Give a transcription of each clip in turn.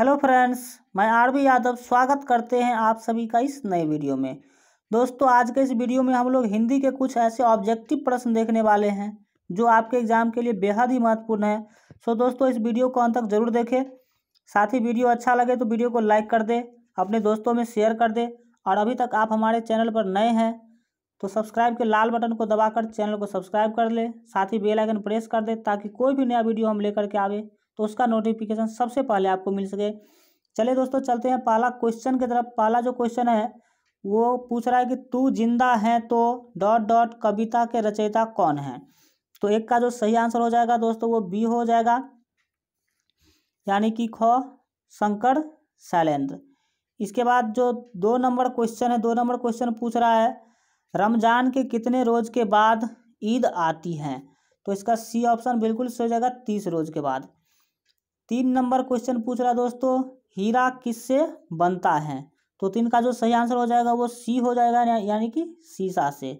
hello friends मैं R V Yadav स्वागत करते हैं आप सभी का इस नए वीडियो में दोस्तों आज के इस वीडियो में हम लोग हिंदी के कुछ ऐसे ऑब्जेक्टिव प्रश्न देखने वाले हैं जो आपके एग्जाम के लिए बेहद ही महत्वपूर्ण है सो दोस्तों इस वीडियो को अंत तक जरूर देखें साथ ही वीडियो अच्छा लगे तो वीडियो को लाइक कर दे अपने दोस्तों में शेयर कर दे और अभी तक आप हमारे चैनल पर नए हैं तो सब्सक्राइब के लाल बटन को दबाकर चैनल को सब्सक्राइब कर ले साथ ही बेल आइकन प्रेस कर दे ताकि कोई भी नया वीडियो हम लेकर के आवे तो उसका नोटिफिकेशन सबसे पहले आपको मिल सके चले दोस्तों चलते हैं पहला क्वेश्चन की तरफ पहला जो क्वेश्चन है वो पूछ रहा है कि तू जिंदा है तो डॉट डॉट कविता के रचयिता कौन है तो एक का जो सही आंसर हो जाएगा दोस्तों वो बी हो जाएगा यानी कि ख शंकर शैलेंद्र इसके बाद जो दो नंबर क्वेश्चन है दो नंबर क्वेश्चन पूछ रहा है रमजान के कितने रोज के बाद ईद आती है तो इसका सी ऑप्शन बिल्कुल सही हो जाएगा तीस रोज के बाद तीन नंबर क्वेश्चन पूछ रहा है दोस्तों हीरा किससे बनता है तो तीन का जो सही आंसर हो जाएगा वो सी हो जाएगा या, यानी कि सीसा से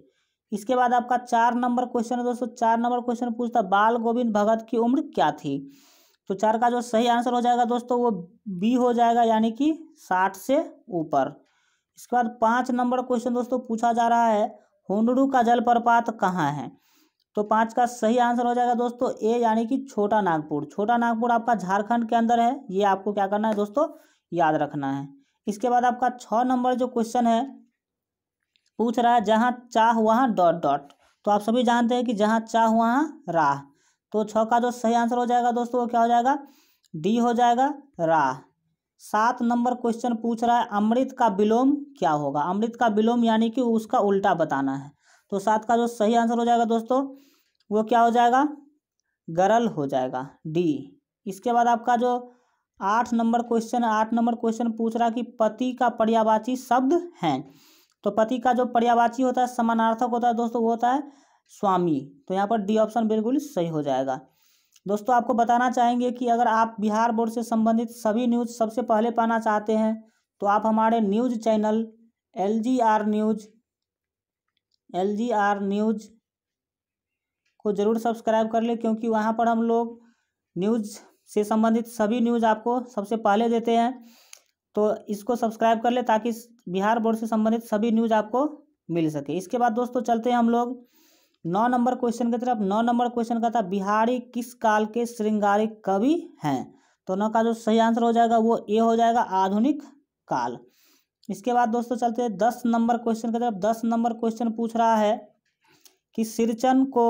इसके बाद आपका चार नंबर क्वेश्चन है दोस्तों चार नंबर क्वेश्चन पूछता बाल गोविंद भगत की उम्र क्या थी तो चार का जो सही आंसर हो जाएगा दोस्तों वो बी हो जाएगा यानी कि साठ से ऊपर इसके बाद पाँच नंबर क्वेश्चन दोस्तों पूछा जा रहा है हुडू का जलप्रपात कहाँ है तो पांच का सही आंसर हो जाएगा दोस्तों ए यानी कि छोटा नागपुर छोटा नागपुर आपका झारखंड के अंदर है ये आपको क्या करना है दोस्तों याद रखना है इसके बाद आपका छ नंबर जो क्वेश्चन है पूछ रहा है जहां चाह वहां डॉट डॉट तो आप सभी जानते हैं कि जहां चाह वहां राह तो छ का जो सही आंसर हो जाएगा दोस्तों वो क्या हो जाएगा डी हो जाएगा राह सात नंबर क्वेश्चन पूछ रहा है अमृत का विलोम क्या होगा अमृत का विलोम यानी कि उसका उल्टा बताना है तो सात का जो सही आंसर हो जाएगा दोस्तों वो क्या हो जाएगा गरल हो जाएगा डी इसके बाद आपका जो आठ नंबर क्वेश्चन आठ नंबर क्वेश्चन पूछ रहा कि पति का पर्यावाची शब्द हैं तो पति का जो पर्यावाची होता है समानार्थक होता है दोस्तों वो होता है स्वामी तो यहाँ पर डी ऑप्शन बिल्कुल सही हो जाएगा दोस्तों आपको बताना चाहेंगे कि अगर आप बिहार बोर्ड से संबंधित सभी न्यूज़ सबसे पहले पाना चाहते हैं तो आप हमारे news channel L G R news L G R news को ज़रूर सब्सक्राइब कर ले क्योंकि वहाँ पर हम लोग न्यूज़ से संबंधित सभी न्यूज़ आपको सबसे पहले देते हैं तो इसको सब्सक्राइब कर ले ताकि बिहार बोर्ड से संबंधित सभी न्यूज़ आपको मिल सके इसके बाद दोस्तों चलते हैं हम लोग नौ नंबर क्वेश्चन की तरफ नौ नंबर क्वेश्चन का था बिहारी किस काल के श्रृंगारिक कवि हैं तो नौ का जो सही आंसर हो जाएगा वो ए हो जाएगा आधुनिक काल इसके बाद दोस्तों चलते हैं दस नंबर क्वेश्चन की तरफ दस नंबर क्वेश्चन पूछ रहा है कि सिरचन को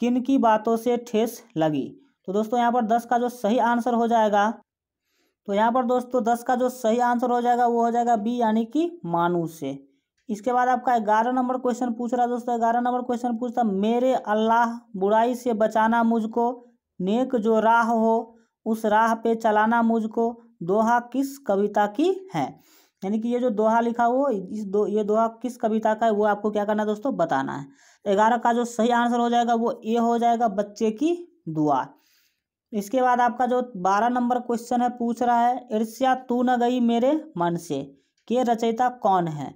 किन की बातों से ठेस लगी तो दोस्तों यहाँ पर दस का जो सही आंसर हो जाएगा तो यहाँ पर दोस्तों दस का जो सही आंसर हो जाएगा वो हो जाएगा बी यानी कि मानू से इसके बाद आपका ग्यारह नंबर क्वेश्चन पूछ रहा है दोस्तों ग्यारह नंबर क्वेश्चन पूछता मेरे अल्लाह बुराई से बचाना मुझको नेक जो राह हो उस राह पे चलाना मुझको दोहा किस कविता की है यानी कि ये जो दोहा लिखा हुआ इस दो ये दोहा किस कविता का है वो आपको क्या करना है दोस्तों बताना है तो ग्यारह का जो सही आंसर हो जाएगा वो ए हो जाएगा बच्चे की दुआ इसके बाद आपका जो बारह नंबर क्वेश्चन है पूछ रहा है ईर्ष्या तू न गई मेरे मन से के रचयिता कौन है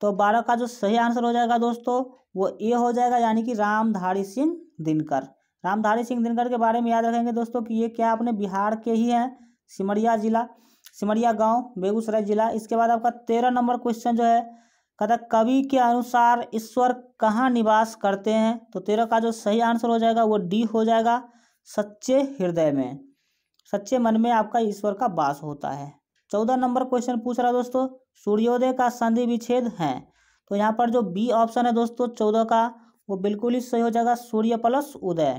तो बारह का जो सही आंसर हो जाएगा दोस्तों वो ए हो जाएगा यानी कि रामधारी सिंह दिनकर रामधारी सिंह दिनकर के बारे में याद रखेंगे दोस्तों कि ये क्या अपने बिहार के ही हैं सिमरिया जिला सिमरिया गांव बेगूसराय जिला इसके बाद आपका तेरह नंबर क्वेश्चन जो है कहता कवि के अनुसार ईश्वर कहाँ निवास करते हैं तो तेरह का जो सही आंसर हो जाएगा वो डी हो जाएगा सच्चे हृदय में सच्चे मन में आपका ईश्वर का वास होता है चौदह नंबर क्वेश्चन पूछ रहा है दोस्तों सूर्योदय का संधि विच्छेद है तो यहाँ पर जो बी ऑप्शन है दोस्तों चौदह का वो बिल्कुल ही सही हो जाएगा सूर्य प्लस उदय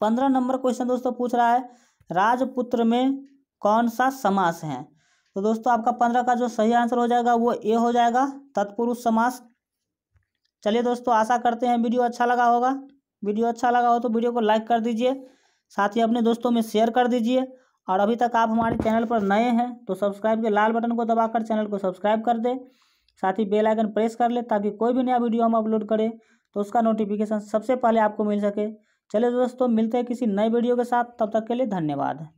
पंद्रह नंबर क्वेश्चन दोस्तों पूछ रहा है राजपुत्र में कौन सा समास है तो दोस्तों आपका पंद्रह का जो सही आंसर हो जाएगा वो ए हो जाएगा तत्पुरुष समास चलिए दोस्तों आशा करते हैं वीडियो अच्छा लगा होगा वीडियो अच्छा लगा हो तो वीडियो को लाइक कर दीजिए साथ ही अपने दोस्तों में शेयर कर दीजिए और अभी तक आप हमारे चैनल पर नए हैं तो सब्सक्राइब के लाल बटन को दबाकर चैनल को सब्सक्राइब कर दें साथ ही बेल आइकन प्रेस कर ले ताकि कोई भी नया वीडियो हम अपलोड करें तो उसका नोटिफिकेशन सबसे पहले आपको मिल सके चलिए दोस्तों मिलते हैं किसी नए वीडियो के साथ तब तक के लिए धन्यवाद